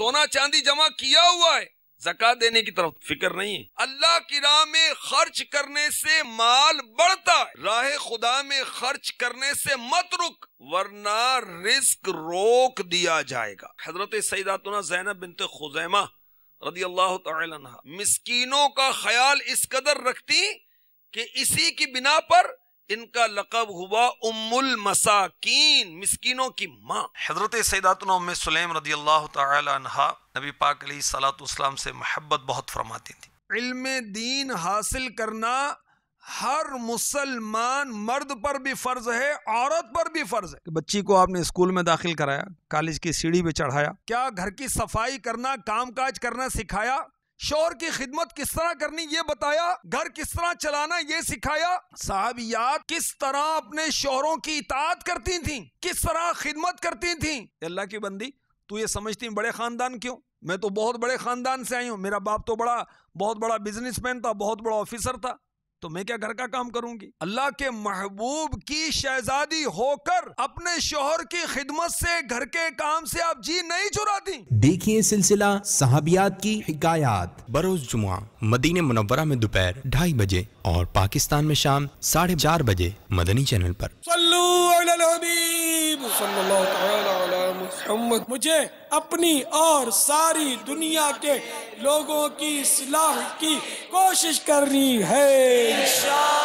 सोना चांदी जमा किया हुआ है जक़ात देने की तरफ फिक्र नहीं है अल्लाह की राह में खर्च करने से माल बढ़ता है राह खुदा में खर्च करने से मत रुक वरना रिस्क रोक दिया जाएगा हजरत सईदातना जैनब बिनते खुजैमा रदी अल्लाह तस्किनों का ख्याल इस कदर रखती कि इसी की बिना पर इनका लकब हुआ उम्मुल मसाकीन मिसकीनों की माँ हजरत सैदातन सुलेम रदी अल्लाह तहा नबी पाक सलाम से महब्बत बहुत फरमाती थी इल्म दीन हासिल करना हर मुसलमान मर्द पर भी फर्ज है औरत पर भी फर्ज है बच्ची को आपने स्कूल में दाखिल कराया कॉलेज की सीढ़ी पे चढ़ाया क्या घर की सफाई करना काम काज करना सिखाया शोर की खिदमत किस तरह करनी ये बताया घर किस तरह चलाना ये सिखाया याद किस तरह अपने शोरों की इतात करती थी किस तरह खिदमत करती थी अल्लाह की बंदी तू ये समझती बड़े खानदान क्यों मैं तो बहुत बड़े खानदान से आई हूँ मेरा बाप तो बड़ा बहुत बड़ा बिजनेसमैन था बहुत बड़ा ऑफिसर था तो मैं क्या घर का काम करूंगी अल्लाह के महबूब की शहजादी होकर अपने शोहर की खिदमत से घर के काम से आप जी नहीं चुरा देखिए सिलसिला सहाबियात की हिकायात बरोज जुमा मदीन मुनवरा में दोपहर ढाई बजे और पाकिस्तान में शाम साढ़े चार बजे मदनी चैनल पर मुझे अपनी और सारी दुनिया के लोगों की सलाह की कोशिश करनी है